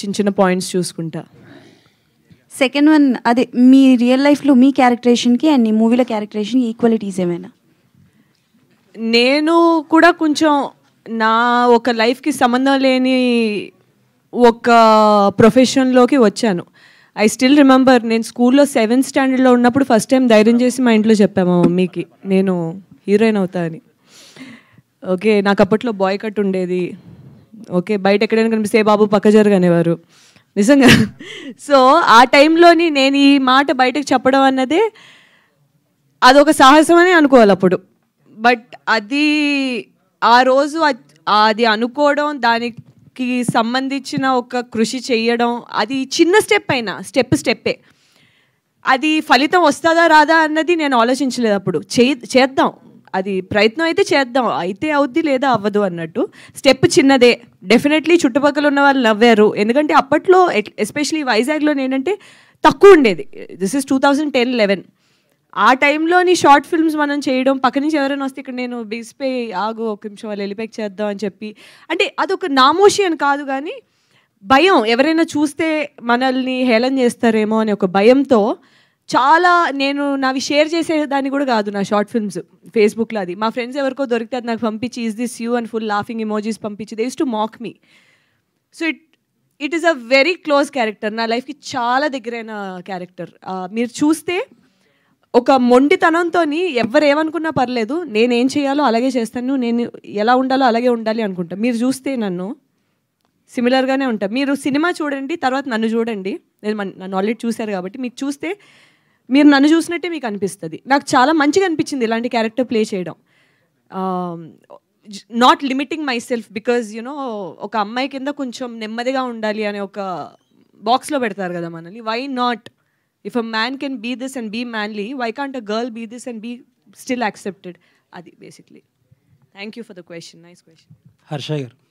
చిన్న చిన్న పాయింట్స్ చూసుకుంటా సెకండ్ వన్ అదే మీ రియల్ లైఫ్లో మీ క్యారెక్టరేషన్కి అండ్ మీ మూవీలో క్యారెక్టరేషన్ ఈక్వాలిటీస్ ఏమైనా నేను కూడా కొంచెం నా ఒక లైఫ్కి సంబంధం లేని ఒక ప్రొఫెషన్లోకి వచ్చాను ఐ స్టిల్ రిమెంబర్ నేను స్కూల్లో సెవెంత్ స్టాండర్డ్లో ఉన్నప్పుడు ఫస్ట్ టైం ధైర్యం చేసి మా ఇంట్లో చెప్పాము మా మమ్మీకి నేను హీరోయిన్ అవుతా అని ఓకే నాకు అప్పట్లో బాయ్ కట్ ఉండేది ఓకే బయట ఎక్కడైనా కనిపిస్తే బాబు పక్క జరగనేవారు నిజంగా సో ఆ టైంలోని నేను ఈ మాట బయటకు చెప్పడం అన్నదే అదొక సాహసం అని అనుకోవాలి అప్పుడు బట్ అది ఆ రోజు అది అనుకోవడం దానికి సంబంధించిన ఒక కృషి చేయడం అది చిన్న స్టెప్ అయినా స్టెప్ స్టెప్పే అది ఫలితం వస్తుందా రాదా అన్నది నేను ఆలోచించలేదు అప్పుడు చేద్దాం అది ప్రయత్నం అయితే చేద్దాం అయితే అవుద్ది లేదా అవ్వదు అన్నట్టు స్టెప్ చిన్నదే డెఫినెట్లీ చుట్టుపక్కల ఉన్న వాళ్ళు నవ్వారు ఎందుకంటే అప్పట్లో ఎస్పెషలీ వైజాగ్లో ఏంటంటే తక్కువ ఉండేది this is two thousand ten eleven ఆ టైంలోని షార్ట్ ఫిల్మ్స్ మనం చేయడం పక్క నుంచి ఎవరైనా వస్తే ఇక్కడ నేను బిస్పే ఆగు ఒక నిమిషం వాళ్ళు వెళ్ళిపోయి చేద్దాం అని చెప్పి అంటే అదొక నామోషి అని కాదు కానీ భయం ఎవరైనా చూస్తే మనల్ని హేళన చేస్తారేమో అనే ఒక భయంతో చాలా నేను నావి షేర్ చేసేదాన్ని కూడా కాదు నా షార్ట్ ఫిల్మ్స్ ఫేస్బుక్లో అది మా ఫ్రెండ్స్ ఎవరికో దొరికితే అది నాకు పంపించి is this you and full laughing emojis పంపించి they is to mock me so it it is a very close character నా లైఫ్కి చాలా దగ్గరైన క్యారెక్టర్ మీరు చూస్తే ఒక మొండితనంతో ఎవరేమనుకున్నా పర్లేదు నేనేం చేయాలో అలాగే చేస్తాను నేను ఎలా ఉండాలో అలాగే ఉండాలి అనుకుంటా మీరు చూస్తే నన్ను సిమిలర్గానే ఉంటాను మీరు సినిమా చూడండి తర్వాత నన్ను చూడండి నేను నన్ను ఆల్రెడీ చూశారు కాబట్టి మీకు చూస్తే మీరు నన్ను చూసినట్టే మీకు అనిపిస్తుంది నాకు చాలా మంచిగా అనిపించింది ఇలాంటి క్యారెక్టర్ ప్లే చేయడం not limiting myself because you know ఒక అమ్మాయి కింద కొంచెం నెమ్మదిగా ఉండాలి అనే ఒక బాక్స్లో పెడతారు కదా మనల్ని why not if a man can be this and be manly why can't a girl be this and be still accepted అది basically thank you for the question nice question Harsha గారు